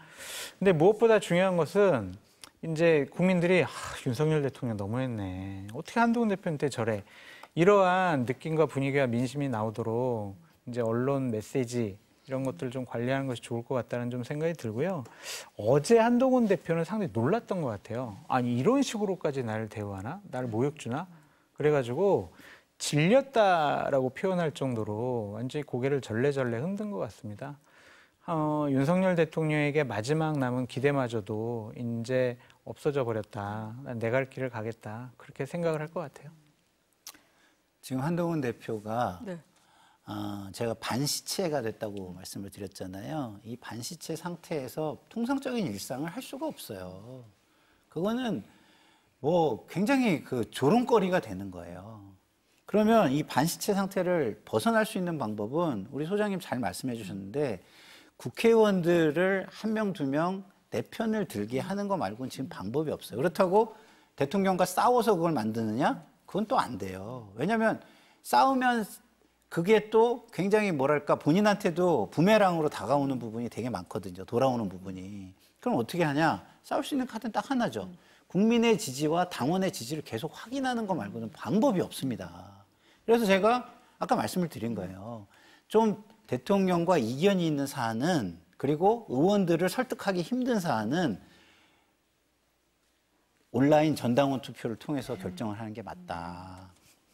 근데 무엇보다 중요한 것은 이제 국민들이 아, 윤석열 대통령 너무했네. 어떻게 한동훈 대표한테 저래. 이러한 느낌과 분위기와 민심이 나오도록 이제 언론 메시지 이런 것들을 좀 관리하는 것이 좋을 것 같다는 좀 생각이 들고요. 어제 한동훈 대표는 상당히 놀랐던 것 같아요. 아니 이런 식으로까지 나를 대우하나? 나를 모욕 주나? 그래가지고 질렸다라고 표현할 정도로 완전히 고개를 절레절레 흔든 것 같습니다. 어, 윤석열 대통령에게 마지막 남은 기대마저도 이제 없어져 버렸다. 내갈 길을 가겠다. 그렇게 생각을 할 것 같아요. 지금 한동훈 대표가 네. 아, 제가 반시체가 됐다고 말씀을 드렸잖아요. 이 반시체 상태에서 통상적인 일상을 할 수가 없어요. 그거는 뭐 굉장히 그 조롱거리가 되는 거예요. 그러면 이 반시체 상태를 벗어날 수 있는 방법은 우리 소장님 잘 말씀해 주셨는데 국회의원들을 한 명, 두 명 내 편을 들게 하는 거 말고는 지금 방법이 없어요. 그렇다고 대통령과 싸워서 그걸 만드느냐? 그건 또 안 돼요. 왜냐하면 싸우면 그게 또 굉장히 뭐랄까 본인한테도 부메랑으로 다가오는 부분이 되게 많거든요. 돌아오는 부분이. 그럼 어떻게 하냐? 싸울 수 있는 카드는 딱 하나죠. 국민의 지지와 당원의 지지를 계속 확인하는 거 말고는 방법이 없습니다. 그래서 제가 아까 말씀을 드린 거예요. 좀 대통령과 이견이 있는 사안은 그리고 의원들을 설득하기 힘든 사안은 온라인 전당원 투표를 통해서 결정을 하는 게 맞다.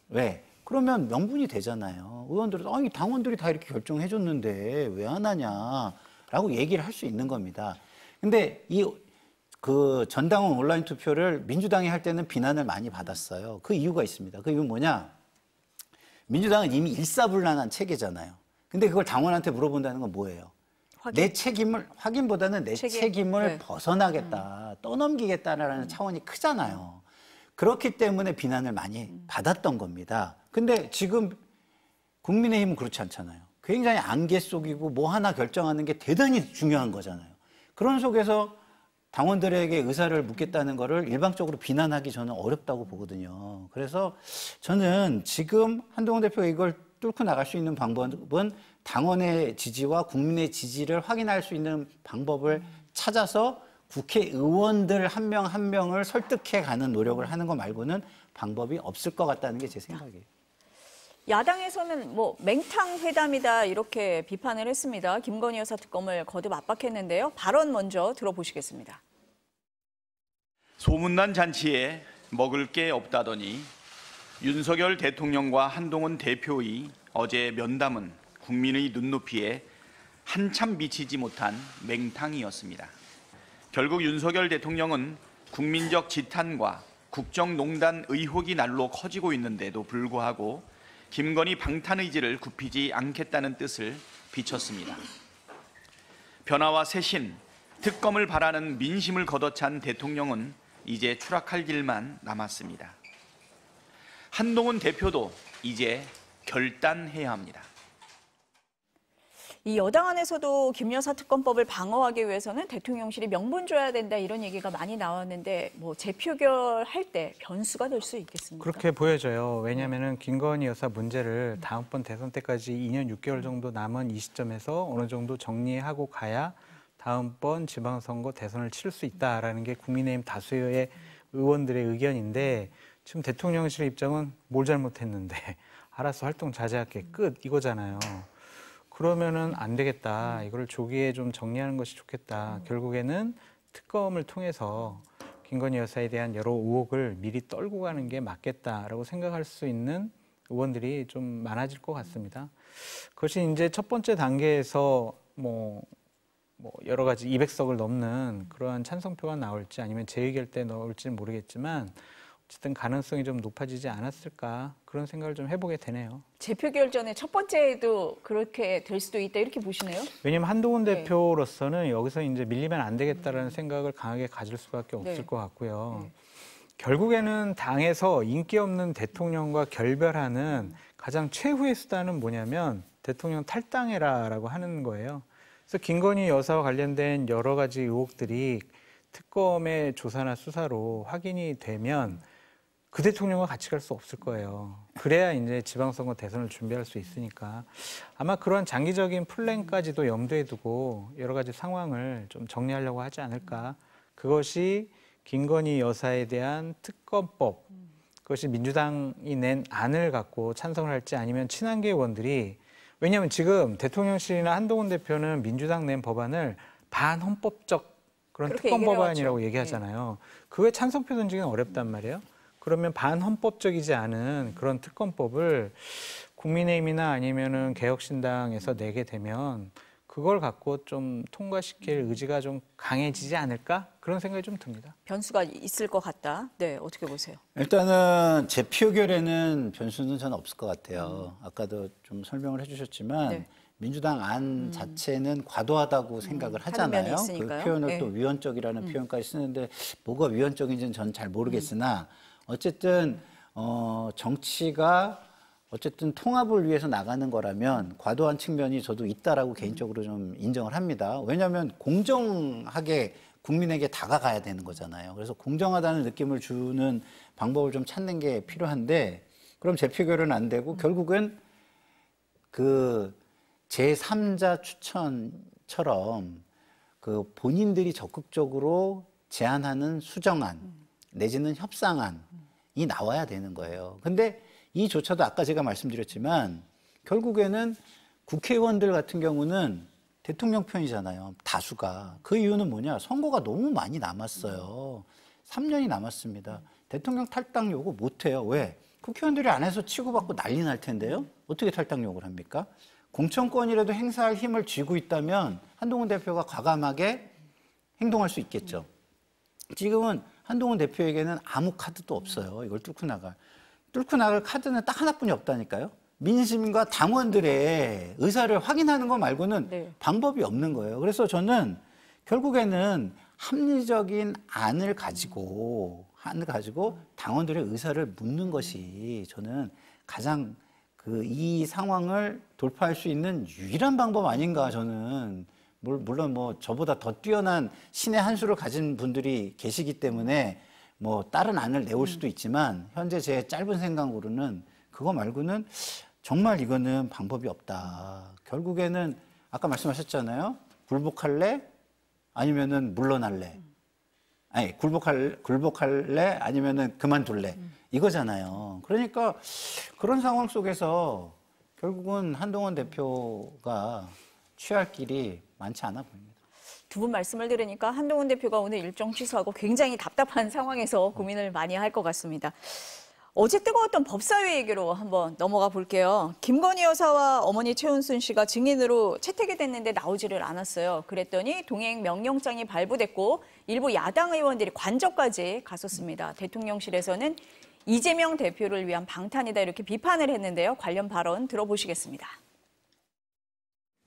왜? 그러면 명분이 되잖아요. 의원들은 아니 당원들이 다 이렇게 결정해 줬는데 왜 안 하냐라고 얘기를 할 수 있는 겁니다. 근데 이 그 전당원 온라인 투표를 민주당이 할 때는 비난을 많이 받았어요. 그 이유가 있습니다. 그 이유는 뭐냐? 민주당은 이미 일사불란한 체계잖아요. 근데 그걸 당원한테 물어본다는 건 뭐예요? 확인. 내 책임을 확인보다는 내 책임. 을 네. 벗어나겠다, 음. 떠넘기겠다라는 음. 차원이 크잖아요. 그렇기 때문에 비난을 많이 음. 받았던 겁니다. 근데 지금 국민의힘은 그렇지 않잖아요. 굉장히 안개 속이고 뭐 하나 결정하는 게 대단히 중요한 거잖아요. 그런 속에서 당원들에게 의사를 묻겠다는 거를 일방적으로 비난하기 저는 어렵다고 보거든요. 그래서 저는 지금 한동훈 대표가 이걸 뚫고 나갈 수 있는 방법은 당원의 지지와 국민의 지지를 확인할 수 있는 방법을 찾아서 국회의원들 한 명한 한 명을 설득해 가는 노력을 하는 것 말고는 방법이 없을 것 같다는 게 제 생각이에요. 야당에서는 뭐 맹탕 회담이다 이렇게 비판을 했습니다. 김건희 여사 특검을 거듭 압박했는데요. 발언 먼저 들어보시겠습니다. 소문난 잔치에 먹을 게 없다더니 윤석열 대통령과 한동훈 대표의 어제 면담은 국민의 눈높이에 한참 미치지 못한 맹탕이었습니다. 결국 윤석열 대통령은 국민적 지탄과 국정농단 의혹이 날로 커지고 있는데도 불구하고 김건희 방탄 의지를 굽히지 않겠다는 뜻을 비쳤습니다. 변화와 새신, 특검을 바라는 민심을 걷어찬 대통령은 이제 추락할 길만 남았습니다. 한동훈 대표도 이제 결단해야 합니다. 이 여당 안에서도 김여사 특검법을 방어하기 위해서는 대통령실이 명분 줘야 된다 이런 얘기가 많이 나왔는데 뭐 재표결할 때 변수가 될 수 있겠습니까? 그렇게 보여져요. 왜냐하면 네. 김건희 여사 문제를 음. 다음번 대선 때까지 2년 6개월 정도 남은 이 시점에서 어느 정도 정리하고 가야 다음번 지방선거 대선을 치를 수 있다라는 게 국민의힘 다수의 의원들의 의견인데 지금 대통령실 입장은 뭘 잘못했는데 알아서 활동 자제할게 음. 끝 이거잖아요. 그러면은 안 되겠다. 음. 이거 조기에 좀 정리하는 것이 좋겠다. 음. 결국에는 특검을 통해서 김건희 여사에 대한 여러 의혹을 미리 떨고 가는 게 맞겠다라고 생각할 수 있는 의원들이 좀 많아질 것 같습니다. 그것이 이제 첫 번째 단계에서 뭐, 뭐 여러 가지 200석을 넘는 그러한 찬성표가 나올지 아니면 재의결 때 나올지는 모르겠지만 어쨌든 가능성이 좀 높아지지 않았을까 그런 생각을 좀 해보게 되네요. 재표 결전의 첫 번째에도 그렇게 될 수도 있다 이렇게 보시네요. 왜냐하면 한동훈 네. 대표로서는 여기서 이제 밀리면 안 되겠다라는 음. 생각을 강하게 가질 수밖에 없을 네. 것 같고요. 네. 결국에는 당에서 인기 없는 대통령과 결별하는 음. 가장 최후의 수단은 뭐냐면 대통령 탈당해라라고 하는 거예요. 그래서 김건희 여사와 관련된 여러 가지 의혹들이 특검의 조사나 수사로 확인이 되면 그 대통령과 같이 갈 수 없을 거예요. 그래야 이제 지방선거 대선을 준비할 수 있으니까 아마 그런 장기적인 플랜까지도 염두에 두고 여러 가지 상황을 좀 정리하려고 하지 않을까. 그것이 김건희 여사에 대한 특검법, 그것이 민주당이 낸 안을 갖고 찬성을 할지 아니면 친한계 의원들이 왜냐하면 지금 대통령실이나 한동훈 대표는 민주당 낸 법안을 반헌법적 그런 특검 법안이라고 얘기하잖아요. 네. 예. 그게 찬성표 던지기는 어렵단 말이에요. 그러면 반헌법적이지 않은 그런 특검법을 국민의힘이나 아니면은 개혁신당에서 내게 되면 그걸 갖고 좀 통과시킬 의지가 좀 강해지지 않을까 그런 생각이 좀 듭니다. 변수가 있을 것 같다. 네, 어떻게 보세요? 일단은 제 표결에는 변수는 저 없을 것 같아요. 아까도 좀 설명을 해주셨지만 네. 민주당 안 음. 자체는 과도하다고 생각을 음, 하잖아요. 그 표현을 네. 또 위헌적이라는 음. 표현까지 쓰는데 뭐가 위헌적인지는 전 잘 모르겠으나. 음. 어쨌든 어, 정치가 어쨌든 통합을 위해서 나가는 거라면 과도한 측면이 저도 있다라고 개인적으로 좀 인정을 합니다. 왜냐하면 공정하게 국민에게 다가가야 되는 거잖아요. 그래서 공정하다는 느낌을 주는 방법을 좀 찾는 게 필요한데 그럼 재표결은 안 되고 결국은 그 제3자 추천처럼 그 본인들이 적극적으로 제안하는 수정안 내지는 협상안이 나와야 되는 거예요. 근데 이조차도 아까 제가 말씀드렸지만 결국에는 국회의원들 같은 경우는 대통령 편이잖아요. 다수가. 그 이유는 뭐냐? 선거가 너무 많이 남았어요. 3년이 남았습니다. 대통령 탈당 요구 못 해요. 왜? 국회의원들이 안에서 치고받고 난리 날 텐데요. 어떻게 탈당 요구를 합니까? 공천권이라도 행사할 힘을 쥐고 있다면 한동훈 대표가 과감하게 행동할 수 있겠죠. 지금은 한동훈 대표에게는 아무 카드도 없어요. 이걸 뚫고 나갈. 뚫고 나갈 카드는 딱 하나뿐이 없다니까요. 민심과 당원들의 의사를 확인하는 것 말고는 네. 방법이 없는 거예요. 그래서 저는 결국에는 합리적인 안을 가지고 안을 가지고 당원들의 의사를 묻는 것이 저는 가장 그 이 상황을 돌파할 수 있는 유일한 방법 아닌가 저는 물론 뭐 저보다 더 뛰어난 신의 한 수를 가진 분들이 계시기 때문에 뭐 다른 안을 내올 음. 수도 있지만 현재 제 짧은 생각으로는 그거 말고는 정말 이거는 방법이 없다. 결국에는 아까 말씀하셨잖아요. 굴복할래? 아니면은 물러날래? 음. 아니, 굴복할, 굴복할래? 아니면은 그만둘래? 음. 이거잖아요. 그러니까 그런 상황 속에서 결국은 한동원 대표가 취할 길이 많지 않아 보입니다. 두분 말씀을 들으니까 한동훈 대표가 오늘 일정 취소하고 굉장히 답답한 상황에서 고민을 많이 할 것 같습니다. 어제 뜨거웠던 법사위 얘기로 한번 넘어가 볼게요. 김건희 여사와 어머니 최은순 씨가 증인으로 채택이 됐는데 나오지를 않았어요. 그랬더니 동행 명령장이 발부됐고 일부 야당 의원들이 관저까지 갔었습니다. 대통령실에서는 이재명 대표를 위한 방탄이다 이렇게 비판을 했는데요. 관련 발언 들어보시겠습니다.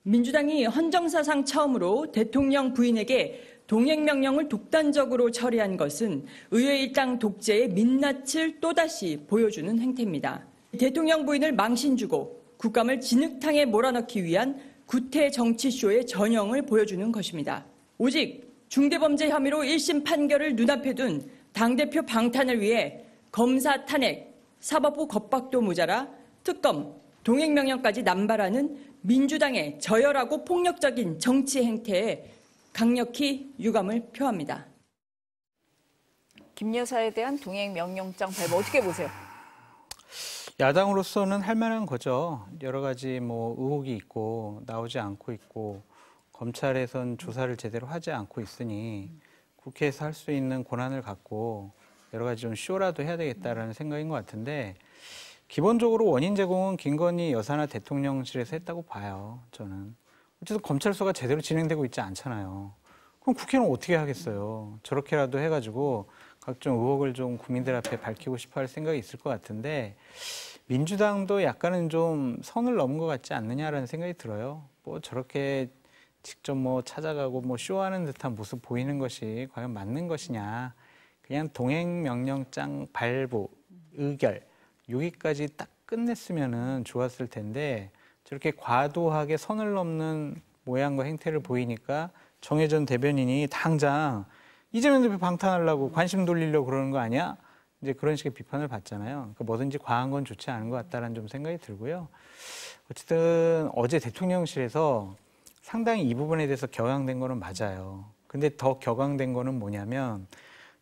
민주당이 헌정사상 처음으로 대통령 부인에게 동행명령을 독단적으로 처리한 것은 의회 일당 독재의 민낯을 또다시 보여주는 행태입니다. 대통령 부인을 망신주고 국감을 진흙탕에 몰아넣기 위한 구태 정치쇼의 전형을 보여주는 것입니다. 오직 중대범죄 혐의로 1심 판결을 눈앞에 둔 당대표 방탄을 위해 검사 탄핵, 사법부 겁박도 모자라 특검, 동행명령까지 남발하는 민주당의 저열하고 폭력적인 정치 행태에 강력히 유감을 표합니다. 김 여사에 대한 동행명령장 발부 어떻게 보세요? 야당으로서는 할 만한 거죠. 여러 가지 뭐 의혹이 있고 나오지 않고 있고 검찰에선 조사를 제대로 하지 않고 있으니 국회에서 할 수 있는 권한을 갖고 여러 가지 좀 쇼라도 해야 되겠다라는 생각인 것 같은데 기본적으로 원인 제공은 김건희 여사나 대통령실에서 했다고 봐요. 저는 어쨌든 검찰 수가 사 제대로 진행되고 있지 않잖아요. 그럼 국회는 어떻게 하겠어요? 저렇게라도 해가지고 각종 의혹을 좀 국민들 앞에 밝히고 싶어할 생각이 있을 것 같은데 민주당도 약간은 좀 선을 넘은 것 같지 않느냐라는 생각이 들어요. 뭐 저렇게 직접 뭐 찾아가고 뭐 쇼하는 듯한 모습 보이는 것이 과연 맞는 것이냐. 그냥 동행 명령장 발부 의결 여기까지 딱끝냈으면 좋았을 텐데 저렇게 과도하게 선을 넘는 모양과 행태를 보이니까 정혜전 대변인이 당장 이재명 대표 방탄하려고 관심 돌리려고 그러는 거 아니야? 이제 그런 식의 비판을 받잖아요. 그러니까 뭐든지 과한 건 좋지 않은 것 같다라는 좀 생각이 들고요. 어쨌든 어제 대통령실에서 상당히 이 부분에 대해서 격앙된 거는 맞아요. 근데 더 격앙된 거는 뭐냐면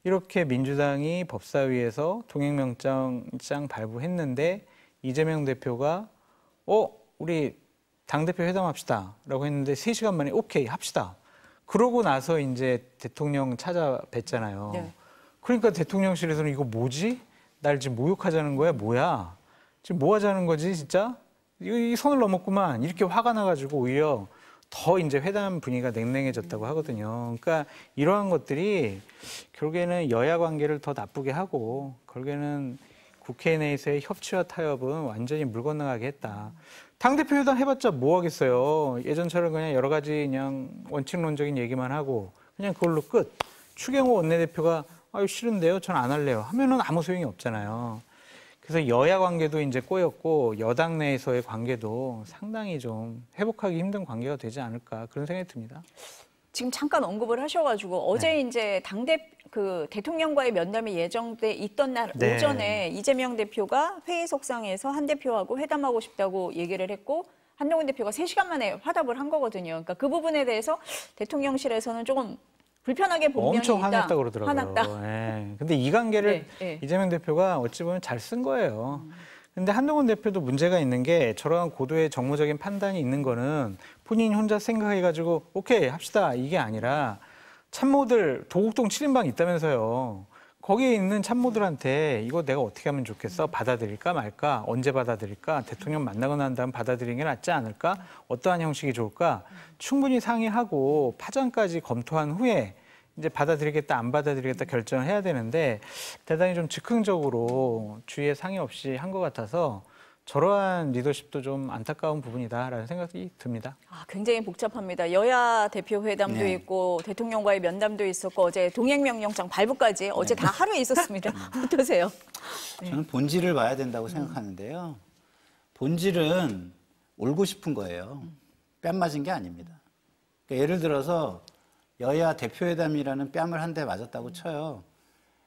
이렇게 민주당이 법사위에서 동행명장 발부했는데 이재명 대표가 어 우리 당대표 회담합시다라고 했는데 3시간 만에 오케이 합시다. 그러고 나서 이제 대통령 찾아뵀잖아요. 네. 그러니까 대통령실에서는 이거 뭐지? 날 지금 모욕하자는 거야? 뭐야? 지금 뭐 하자는 거지, 진짜? 이, 이 선을 넘었구만. 이렇게 화가 나가지고 오히려 더 이제 회담 분위기가 냉랭해졌다고 음. 하거든요. 그러니까 이러한 것들이 결국에는 여야 관계를 더 나쁘게 하고 결국에는 국회 내에서의 협치와 타협은 완전히 물 건너가게 했다. 음. 당대표 회담 해봤자 뭐 하겠어요. 예전처럼 그냥 여러 가지 그냥 원칙론적인 얘기만 하고 그냥 그걸로 끝. 추경호 원내대표가 아유 싫은데요. 전 안 할래요. 하면은 아무 소용이 없잖아요. 그래서 여야 관계도 이제 꼬였고 여당 내에서의 관계도 상당히 좀 회복하기 힘든 관계가 되지 않을까 그런 생각이 듭니다. 지금 잠깐 언급을 하셔가지고 네. 어제 네. 이제 당대 그 대통령과의 면담이 예정돼 있던 날 네. 오전에 이재명 대표가 회의속상에서한 대표하고 회담하고 싶다고 얘기를 했고 한동훈 대표가 3시간 만에 화답을 한 거거든요. 그러니까 그 부분에 대해서 대통령실에서는 조금 불편하게 보면 엄청 화났다 그러더라고요. 화났다. 네. 근데 이 관계를 네, 네, 이재명 대표가 어찌 보면 잘 쓴 거예요. 음. 근데 한동훈 대표도 문제가 있는 게 저러한 고도의 정무적인 판단이 있는 거는 본인 혼자 생각해 가지고 오케이 합시다 이게 아니라 참모들 도곡동 7인방 있다면서요. 거기에 있는 참모들한테 이거 내가 어떻게 하면 좋겠어? 받아들일까 말까? 언제 받아들일까? 대통령 만나고 난 다음 받아들이는 게 낫지 않을까? 어떠한 형식이 좋을까? 충분히 상의하고 파장까지 검토한 후에 이제 받아들이겠다 안 받아들이겠다 결정을 해야 되는데 대단히 좀 즉흥적으로 주위에 상의 없이 한 것 같아서 저러한 리더십도 좀 안타까운 부분이다라는 생각이 듭니다. 아, 굉장히 복잡합니다. 여야 대표 회담도 네. 있고 대통령과의 면담도 있었고 어제 동행명령장 발부까지 네. 어제 네. 다 하루에 있었습니다. 음. 어떠세요? 네. 저는 본질을 봐야 된다고 생각하는데요. 본질은 울고 싶은 거예요. 뺨 맞은 게 아닙니다. 그러니까 예를 들어서 여야 대표회담이라는 뺨을 한 대 맞았다고 쳐요.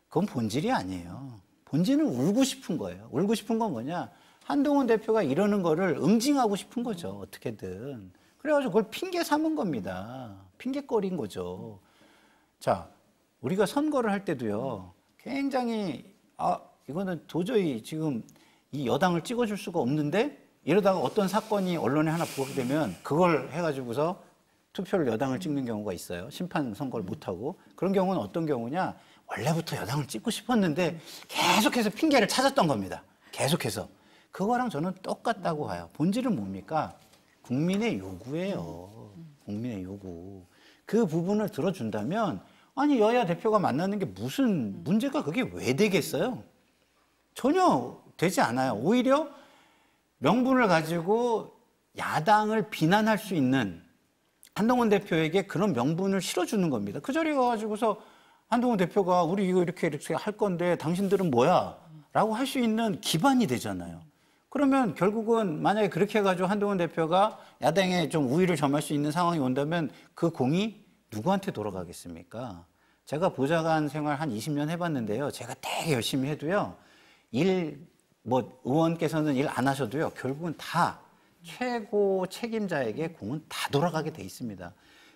그건 본질이 아니에요. 본질은 울고 싶은 거예요. 울고 싶은 건 뭐냐? 한동훈 대표가 이러는 거를 응징하고 싶은 거죠. 어떻게든. 그래가지고 그걸 핑계 삼은 겁니다. 핑계거리인 거죠. 자, 우리가 선거를 할 때도요. 굉장히 아 이거는 도저히 지금 이 여당을 찍어줄 수가 없는데 이러다가 어떤 사건이 언론에 하나 부각되면 그걸 해가지고서 투표를 여당을 찍는 경우가 있어요. 심판 선거를 못하고. 그런 경우는 어떤 경우냐. 원래부터 여당을 찍고 싶었는데 계속해서 핑계를 찾았던 겁니다. 계속해서. 그거랑 저는 똑같다고 봐요. 본질은 뭡니까? 국민의 요구예요. 국민의 요구. 그 부분을 들어준다면 아니 여야 대표가 만나는 게 무슨 문제가 그게 왜 되겠어요? 전혀 되지 않아요. 오히려 명분을 가지고 야당을 비난할 수 있는 한동훈 대표에게 그런 명분을 실어주는 겁니다. 그 자리에 가가지고서 한동훈 대표가 우리 이거 이렇게 이렇게 할 건데 당신들은 뭐야? 라고 할 수 있는 기반이 되잖아요. 그러면 결국은 만약에 그렇게 해가지고 한동훈 대표가 야당에 좀 우위를 점할 수 있는 상황이 온다면 그 공이 누구한테 돌아가겠습니까? 제가 보좌관 생활 한 20년 해봤는데요. 제가 되게 열심히 해도요. 일, 뭐, 의원께서는 일 안 하셔도요. 결국은 다 최고 책임자에게 공은 다 돌아가게 돼 있습니다.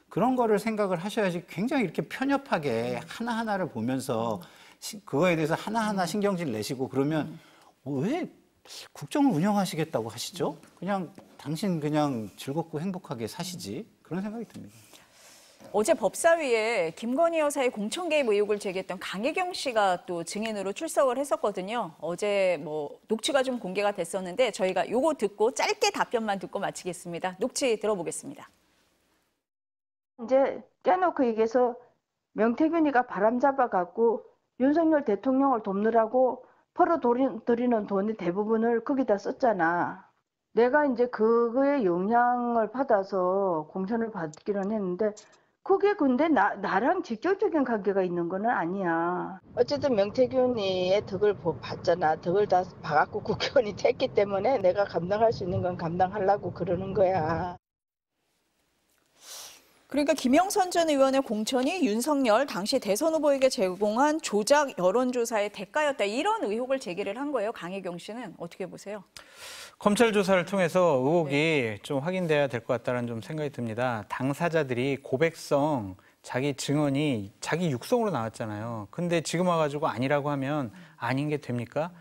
그런 거를 생각을 하셔야지 굉장히 이렇게 편협하게 하나하나를 보면서 그거에 대해서 하나하나 신경질 내시고 그러면 어, 왜 국정을 운영하시겠다고 하시죠? 그냥 당신 그냥 즐겁고 행복하게 사시지 그런 생각이 듭니다. 어제 법사위에 김건희 여사의 공천 개입 의혹을 제기했던 강혜경 씨가 또 증인으로 출석을 했었거든요. 어제 뭐 녹취가 좀 공개가 됐었는데 저희가 요거 듣고 짧게 답변만 듣고 마치겠습니다. 녹취 들어보겠습니다. 이제 깨놓고 얘기해서 명태균이가 바람 잡아갖고 윤석열 대통령을 돕느라고 벌어들이는 돈이 대부분을 거기다 썼잖아. 내가 이제 그거에 영향을 받아서 공천을 받기는 했는데 그게 근데 나, 나랑 직접적인 관계가 있는 거는 아니야. 어쨌든 명태균이의 덕을 봤잖아. 덕을 다 봐갖고 국회의원이 됐기 때문에 내가 감당할 수 있는 건 감당하려고 그러는 거야. 그러니까 김영선 전 의원의 공천이 윤석열 당시 대선 후보에게 제공한 조작 여론조사의 대가였다. 이런 의혹을 제기를 한 거예요. 강혜경 씨는 어떻게 보세요? 검찰 조사를 통해서 의혹이 네. 좀 확인돼야 될 것 같다는 좀 생각이 듭니다. 당사자들이 고백성 자기 증언이 자기 육성으로 나왔잖아요. 근데 지금 와가지고 아니라고 하면 아닌 게 됩니까?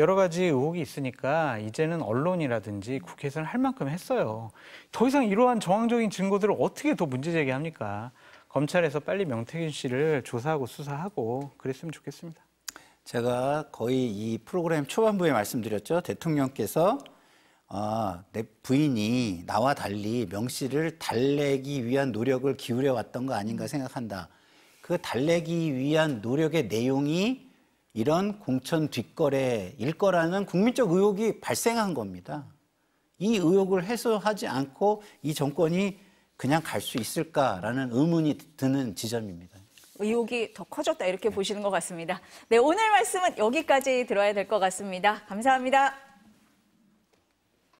여러 가지 의혹이 있으니까 이제는 언론이라든지 국회에서는 할 만큼 했어요. 더 이상 이러한 정황적인 증거들을 어떻게 더 문제 제기합니까? 검찰에서 빨리 명태균 씨를 조사하고 수사하고 그랬으면 좋겠습니다. 제가 거의 이 프로그램 초반부에 말씀드렸죠. 대통령께서 아, 내 부인이 나와 달리 명 씨를 달래기 위한 노력을 기울여 왔던 거 아닌가 생각한다. 그 달래기 위한 노력의 내용이 이런 공천 뒷거래일 거라는 국민적 의혹이 발생한 겁니다. 이 의혹을 해소하지 않고 이 정권이 그냥 갈 수 있을까라는 의문이 드는 지점입니다. 의혹이 더 커졌다 이렇게 네. 보시는 것 같습니다. 네, 오늘 말씀은 여기까지 들어야 될 것 같습니다. 감사합니다.